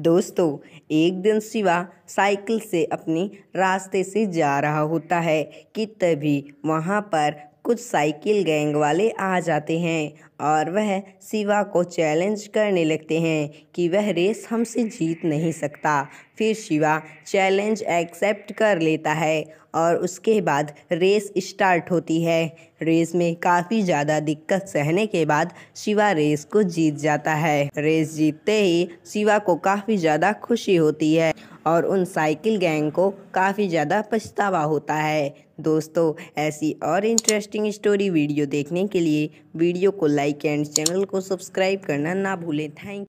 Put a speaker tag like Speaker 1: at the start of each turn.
Speaker 1: दोस्तों एक दिन शिवा साइकिल से अपने रास्ते से जा रहा होता है कि तभी वहाँ पर कुछ साइकिल गैंग वाले आ जाते हैं और वह शिवा को चैलेंज करने लगते हैं कि वह रेस हमसे जीत नहीं सकता फिर शिवा चैलेंज एक्सेप्ट कर लेता है और उसके बाद रेस स्टार्ट होती है रेस में काफ़ी ज़्यादा दिक्कत सहने के बाद शिवा रेस को जीत जाता है रेस जीतते ही शिवा को काफ़ी ज़्यादा खुशी होती है और उन साइकिल गैंग को काफ़ी ज़्यादा पछतावा होता है दोस्तों ऐसी और इंटरेस्टिंग स्टोरी वीडियो देखने के लिए वीडियो को लाइक एंड चैनल को सब्सक्राइब करना ना भूलें थैंक